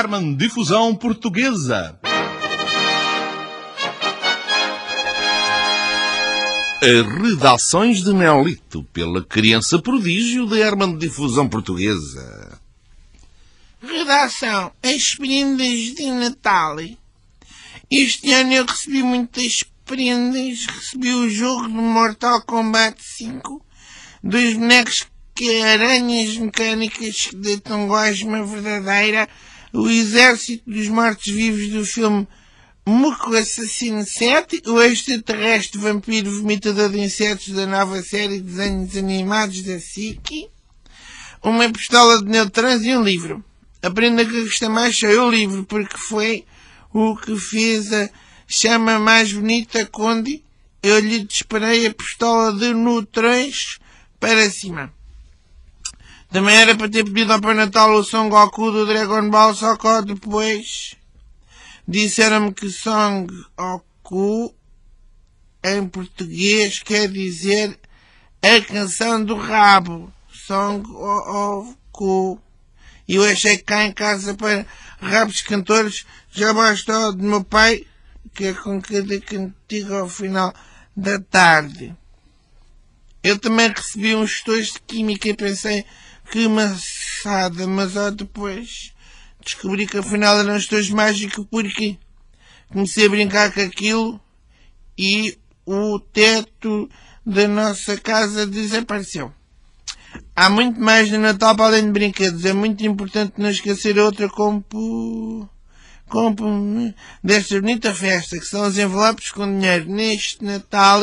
Herman Difusão Portuguesa. Redações de Neolito pela Criança Prodígio de Herman Difusão Portuguesa. Redação As Prendas de Natal. Este ano eu recebi muitas prendas. Recebi o jogo de Mortal Kombat 5, dois bonecos que aranhas mecânicas que deitam gosma verdadeira o Exército dos Mortos Vivos do filme Muco Assassino 7, o extraterrestre vampiro vomitador de insetos da nova série de desenhos animados da SIC, uma pistola de neutrons e um livro. Aprenda que gosta mais só é o livro, porque foi o que fez a chama mais bonita Conde. Eu lhe disparei a pistola de neutrons para cima. Também era para ter pedido ao Pai Natal o Son Goku do Dragon Ball, só que depois disseram-me que Son Goku em português quer dizer a canção do rabo. Song Goku. E eu achei que cá em casa para rabos cantores já bastou de meu pai, que é com cada cantiga ao final da tarde. Eu também recebi uns tons de química e pensei que maçada, mas ó, depois descobri que afinal eram os dois mágicos porque comecei a brincar com aquilo e o teto da nossa casa desapareceu. Há muito mais no Natal para além de brinquedos. É muito importante não esquecer outra compo... compo... desta bonita festa, que são os envelopes com dinheiro. Neste Natal,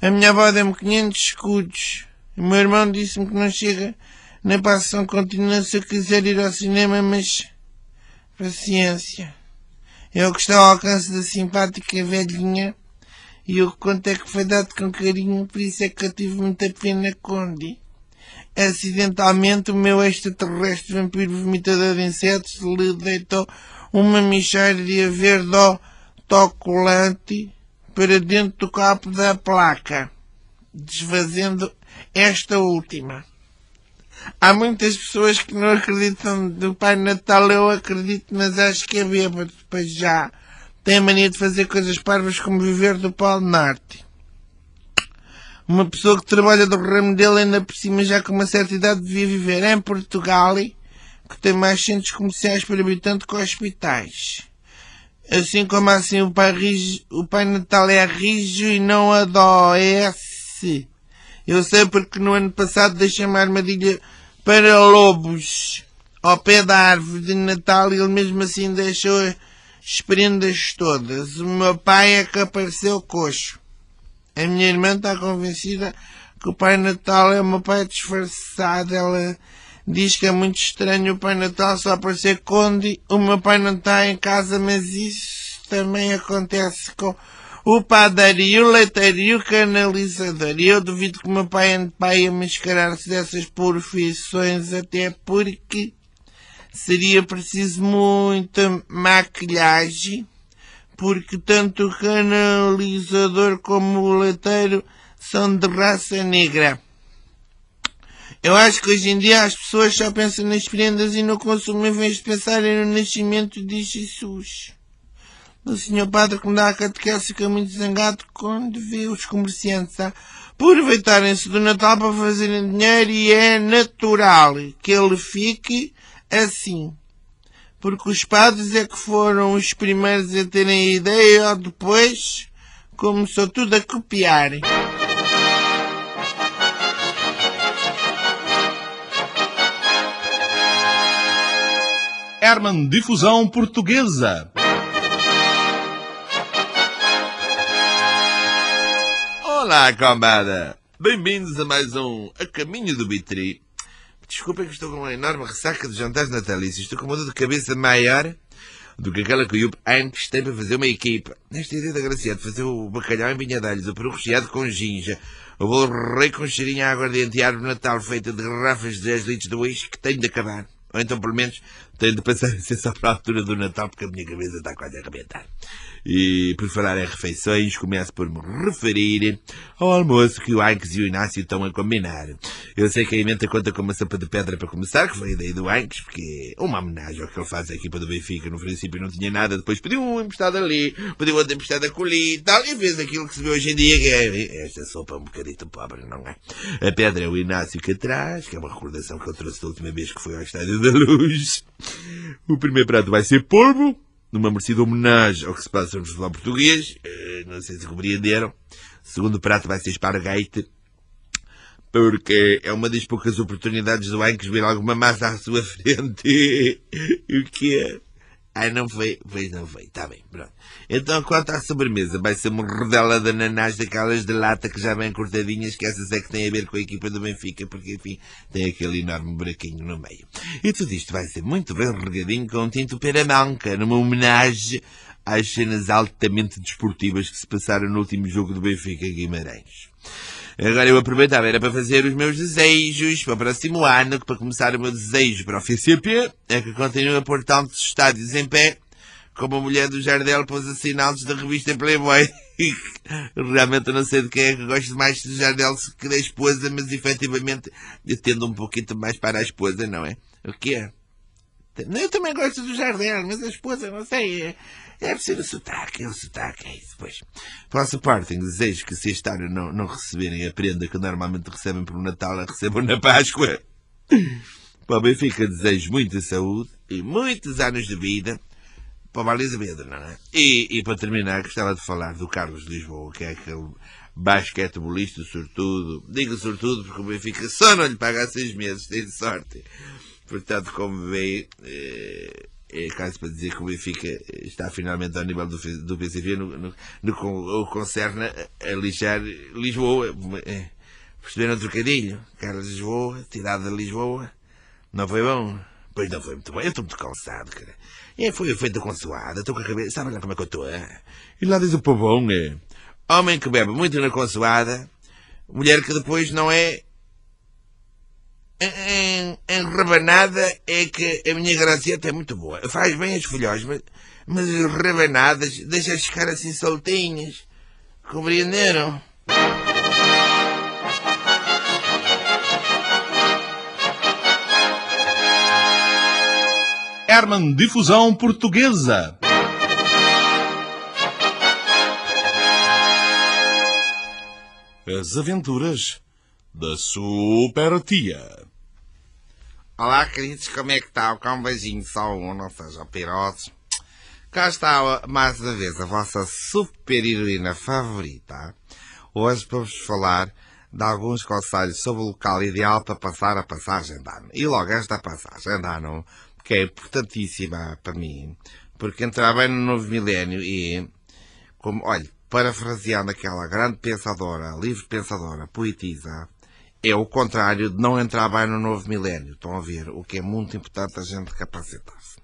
a minha avó deu-me 500 escudos. O meu irmão disse-me que não chega na passão continua se eu quiser ir ao cinema, mas. paciência. É o que está ao alcance da simpática velhinha e o conto é que foi dado com carinho, por isso é que eu tive muita pena, Conde. Acidentalmente, o meu extraterrestre vampiro vomitador de insetos lhe deitou uma mixaria verde ao tocolante para dentro do capo da placa, desfazendo esta última. Há muitas pessoas que não acreditam do Pai Natal, eu acredito, mas acho que é bêbado, depois já. Tem a mania de fazer coisas parvas como viver do Paulo Narte. Uma pessoa que trabalha do ramo dele ainda por cima já com uma certa idade devia viver em Portugal, que tem mais centros comerciais por habitante que hospitais. Assim como assim o Pai, Rijo, o pai Natal é Rijo e não adoece eu sei porque no ano passado deixei uma armadilha para lobos ao pé da árvore de Natal e ele mesmo assim deixou as prendas todas. O meu pai é que apareceu coxo. A minha irmã está convencida que o Pai Natal é uma pai disfarçado. Ela diz que é muito estranho o Pai Natal só aparecer quando O meu pai não está em casa, mas isso também acontece com o padaria, o leitaria, o canalizador. E eu duvido que o meu pai ande pai a mascarar-se dessas profissões, até porque seria preciso muita maquilhagem, porque tanto o canalizador como o leiteiro são de raça negra. Eu acho que hoje em dia as pessoas só pensam nas prendas e no consumo em vez de pensarem no nascimento de Jesus. O senhor padre que me dá a catequese fica muito zangado quando vê os comerciantes a aproveitarem-se do Natal para fazerem dinheiro e é natural que ele fique assim. Porque os padres é que foram os primeiros a terem a ideia e depois começou tudo a copiar. Herman Difusão Portuguesa Olá, combada! Bem-vindos a mais um A Caminho do Bitri. Desculpem que estou com uma enorme ressaca de jantares natalícios. Estou com uma dor de cabeça maior do que aquela que o Yup antes tem para fazer uma equipa. Nesta ideia da Graciela de fazer o bacalhau em vinha o peru recheado com ginja, o bolo rei com cheirinho à aguardente e árvore natal feita de garrafas de 10 litros de uísque que tenho de acabar. Ou então, pelo menos, tenho de passar a ser só para a altura do Natal, porque a minha cabeça está quase a arrebentar. E por falar em refeições, começo por me referir ao almoço que o Anques e o Inácio estão a combinar. Eu sei que a emenda conta com uma sopa de pedra para começar, que foi a ideia do Anques, porque é uma homenagem ao que ele faz à equipa do Benfica. No princípio não tinha nada, depois pediu um emprestado ali, pediu outro emprestado ali e tal, e fez aquilo que se vê hoje em dia, que é esta sopa é um bocadito pobre, não é? A pedra é o Inácio que traz, que é uma recordação que eu trouxe da última vez que fui ao Estádio da Luz. O primeiro prato vai ser polvo, numa merecida homenagem ao que se passa no futebol português. Eh, não sei se compreenderam. Segundo prato vai ser Espargate, porque é uma das poucas oportunidades do Ancos ver alguma massa à sua frente. o que é? Ah, não veio, veio, não veio, está bem, pronto. Então, quanto à sobremesa, vai ser uma rodela de ananás daquelas de lata que já vêm cortadinhas, que essas é que têm a ver com a equipa do Benfica, porque, enfim, tem aquele enorme buraquinho no meio. E tudo isto vai ser muito bem regadinho com um tinto peramanca, numa homenagem às cenas altamente desportivas que se passaram no último jogo do Benfica Guimarães. Agora eu aproveitava, era para fazer os meus desejos para o próximo ano, para começar o meu desejo para o FCP é que continue a pôr tantos estádios em pé como a mulher do Jardel pôs assinados da revista Playboy. Realmente eu não sei de quem é que gosta mais do Jardel que da esposa, mas efetivamente eu tendo um pouquinho mais para a esposa, não é? O que é? Eu também gosto do Jardel, mas a esposa, não sei. É Deve ser o sotaque, é o sotaque, é isso, pois. Para o supporting, desejo que se este ano não, não receberem a prenda que normalmente recebem para o Natal, a é recebam na Páscoa. Para o Benfica, desejo muita saúde e muitos anos de vida para o Valise não é? E, e, para terminar, gostava de falar do Carlos Lisboa, que é aquele basquetebolista, sobretudo, Digo sobretudo porque o Benfica só não lhe paga há seis meses, tem sorte. Portanto, como vê, eh, é caso para dizer que o Benfica está finalmente ao nível do, do PCV no, no, no, o concerna a lixar Lisboa. É, perceberam o trocadilho? Carlos Lisboa, tirada de Lisboa. Não foi bom? Pois não foi muito bom Eu estou muito cansado, cara. É, foi feito consoada. Estou com a cabeça. Sabe lá como é que eu estou? E lá diz o povo é. Homem que bebe muito na consoada, mulher que depois não é em, em, rebanada é que a minha gracieta é muito boa. Faz bem as folhós, mas, mas as rebanadas deixa as ficar assim soltinhas. Compreenderam? Herman Difusão Portuguesa. As Aventuras da Super Tia. Olá, queridos, como é que está? O um beijinho, só um, não sejam pirotes. Cá está, mais uma vez, a vossa super heroína favorita. Hoje vamos falar de alguns conselhos sobre o local ideal para passar a passagem de ano. E logo esta passagem de ano, que é importantíssima para mim, porque entrar bem no novo milénio e, como, olha, parafraseando aquela grande pensadora, livre pensadora, poetisa, é o contrário de não entrar bem no novo milénio. Estão a ver? O que é muito importante a gente capacitar. -se.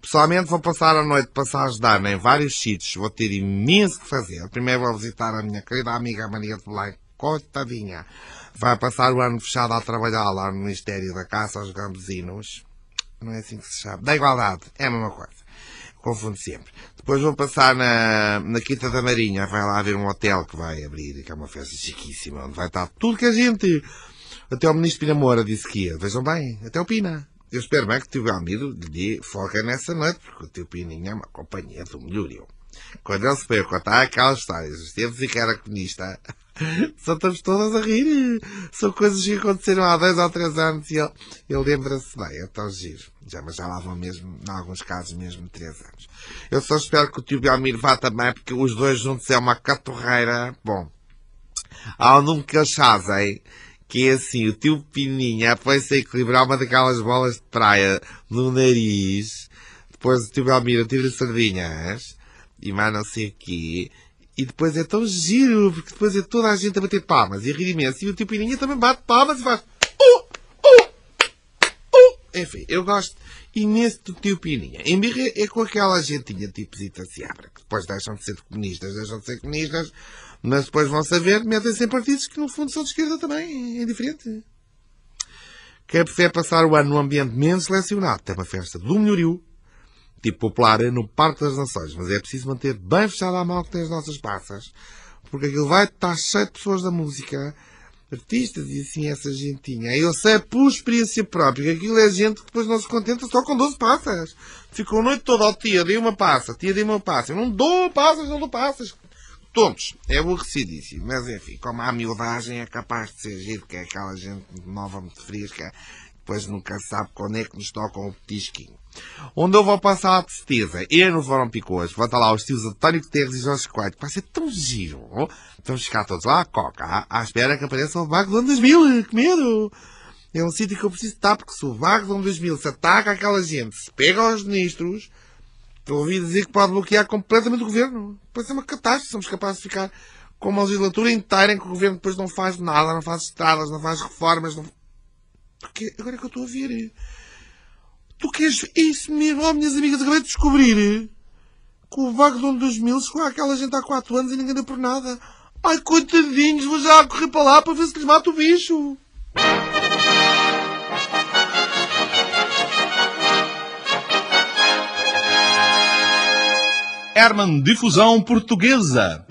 Pessoalmente vou passar a noite passar passagem de em vários sítios. Vou ter imenso que fazer. Primeiro vou visitar a minha querida amiga Maria de Belém. Coitadinha. Vai passar o ano fechado a trabalhar lá no Ministério da Caça aos Gambesinos. Não é assim que se chama. Da igualdade. É a mesma coisa confundo sempre. Depois vão passar na, na Quinta da Marinha, vai lá haver um hotel que vai abrir, que é uma festa chiquíssima, onde vai estar tudo que a gente. Até o ministro Pina Moura disse que ia. Vejam bem, até o Pina. Eu espero bem que o Tio Belmiro lhe foca nessa noite, porque o Tio Pininha é uma companhia do melhorio. Quando ele se foi a contar aquelas histórias, os tempos em que era comunista, só estamos todas a rir. São coisas que aconteceram há dois ou três anos e ele, ele lembra-se bem, é tão giro. Já, mas já lá vão mesmo, em alguns casos, mesmo três anos. Eu só espero que o tio Belmiro vá também, porque os dois juntos é uma catorreira. Bom, há um número que eles fazem, que é assim, o tio Pininha põe-se a equilibrar uma daquelas bolas de praia no nariz, depois o tio Belmiro tira sardinhas, e mais não sei o quê. E depois é tão giro, porque depois é toda a gente a bater palmas e a rir imenso. E o tio Pininha também bate palmas e faz. Uh, uh, uh. Enfim, eu gosto imenso do tio Pininha. Em birra é com aquela gentinha tipo Zita Seabra, que depois deixam de ser comunistas, deixam de ser comunistas, mas depois vão saber, metem-se em partidos que no fundo são de esquerda também. É diferente. Quem prefere passar o ano num ambiente menos selecionado tem uma festa do melhorio tipo popular no Parque das Nações, mas é preciso manter bem fechada a mão que tem as nossas passas, porque aquilo vai estar cheio de pessoas da música, artistas e assim essa gentinha. Eu sei por experiência própria que aquilo é gente que depois não se contenta só com 12 passas. Ficou a noite toda ao tia, dei uma passa, tia, dei uma passa. Eu não dou passas, não dou passas. Tontos, é aborrecidíssimo, mas enfim, como a miudagem é capaz de ser giro, que é aquela gente nova muito fresca pois nunca sabe quando é que nos tocam o petisquinho. Onde eu vou passar, a certeza, e no Fórum Picoas, vou estar lá os tios António Teres e Jorge Coelho, que vai ser tão giro. a ficar todos lá, coca, à espera que apareça o Vago do ano 2000, que medo! É um sítio que eu preciso estar, porque se o Vago do ano 2000 se ataca aquela gente, se pega aos ministros, eu ouvi dizer que pode bloquear completamente o governo. Pode ser é uma catástrofe, somos capazes de ficar com uma legislatura inteira em que o governo depois não faz nada, não faz estradas, não faz reformas, não porque agora é que eu estou a ver. Tu queres. isso mesmo. Oh, minhas amigas, acabei de descobrir que o dos 2000 chegou àquela gente há 4 anos e ninguém deu por nada. Ai, coitadinhos, vou já correr para lá para ver se lhes mata o bicho. Herman Difusão Portuguesa.